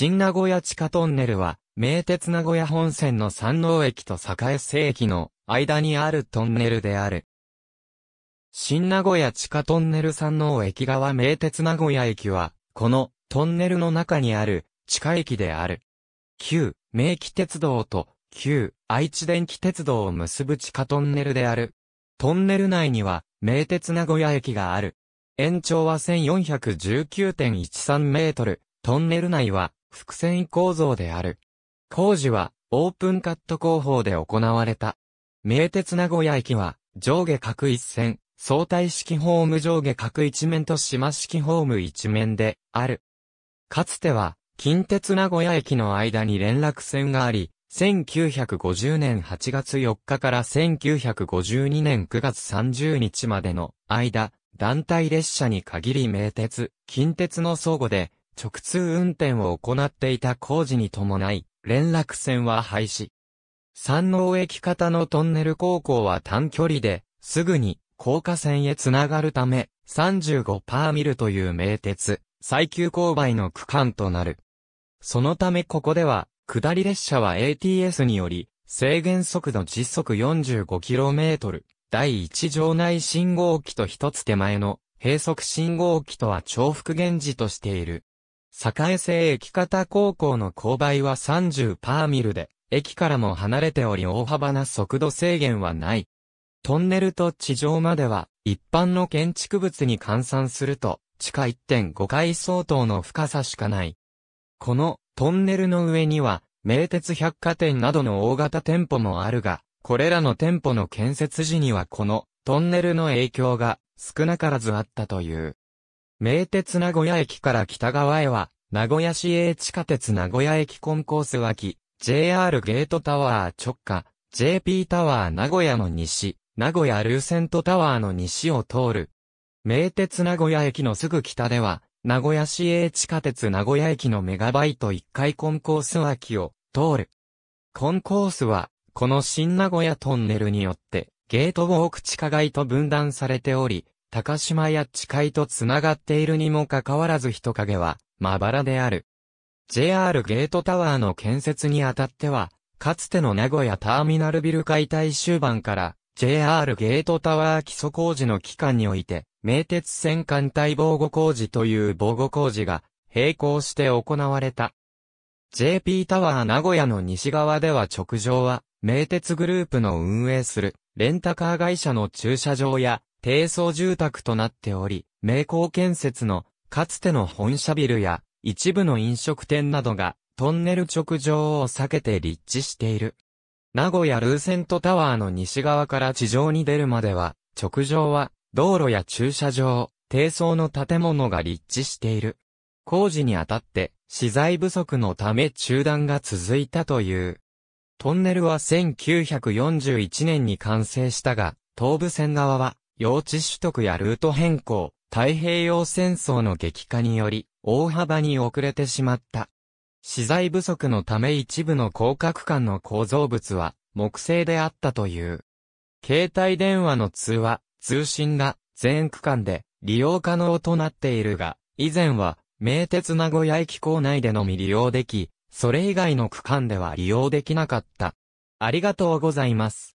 新名古屋地下トンネルは、名鉄名古屋本線の山王駅と栄瀬駅の間にあるトンネルである。新名古屋地下トンネル山王駅側名鉄名古屋駅は、このトンネルの中にある地下駅である。旧名機鉄道と旧愛知電気鉄道を結ぶ地下トンネルである。トンネル内には名鉄名古屋駅がある。延長は1419.13メートル。トンネル内は伏線構造である。工事は、オープンカット工法で行われた。名鉄名古屋駅は、上下各一線、相対式ホーム上下各一面と島式ホーム一面で、ある。かつては、近鉄名古屋駅の間に連絡線があり、1950年8月4日から1952年9月30日までの間、団体列車に限り名鉄、近鉄の相互で、直通運転を行っていた工事に伴い、連絡線は廃止。山王駅方のトンネル高校は短距離で、すぐに高架線へつながるため、35%ミルという名鉄、最急勾配の区間となる。そのためここでは、下り列車は ATS により、制限速度実速 45km、第1場内信号機と一つ手前の、閉塞信号機とは重複現時としている。栄生駅方高校の勾配は30パーミルで、駅からも離れており大幅な速度制限はない。トンネルと地上までは、一般の建築物に換算すると、地下1.5階相当の深さしかない。この、トンネルの上には、名鉄百貨店などの大型店舗もあるが、これらの店舗の建設時にはこの、トンネルの影響が、少なからずあったという。名鉄名古屋駅から北側へは、名古屋市営地下鉄名古屋駅コンコース脇、JR ゲートタワー直下、JP タワー名古屋の西、名古屋ルーセントタワーの西を通る。名鉄名古屋駅のすぐ北では、名古屋市営地下鉄名古屋駅のメガバイト1階コンコース脇を通る。コンコースは、この新名古屋トンネルによって、ゲートウォーク地下街と分断されており、高島や地海と繋がっているにもかかわらず人影は、まばらである。JR ゲートタワーの建設にあたっては、かつての名古屋ターミナルビル解体終盤から、JR ゲートタワー基礎工事の期間において、名鉄線艦隊防護工事という防護工事が、並行して行われた。JP タワー名古屋の西側では直上は、名鉄グループの運営する、レンタカー会社の駐車場や、低層住宅となっており、名工建設のかつての本社ビルや一部の飲食店などがトンネル直上を避けて立地している。名古屋ルーセントタワーの西側から地上に出るまでは、直上は道路や駐車場、低層の建物が立地している。工事にあたって、資材不足のため中断が続いたという。トンネルは1941年に完成したが、東武線側は用地取得やルート変更、太平洋戦争の激化により、大幅に遅れてしまった。資材不足のため一部の広角間の構造物は、木製であったという。携帯電話の通話、通信が、全区間で、利用可能となっているが、以前は、名鉄名古屋駅構内でのみ利用でき、それ以外の区間では利用できなかった。ありがとうございます。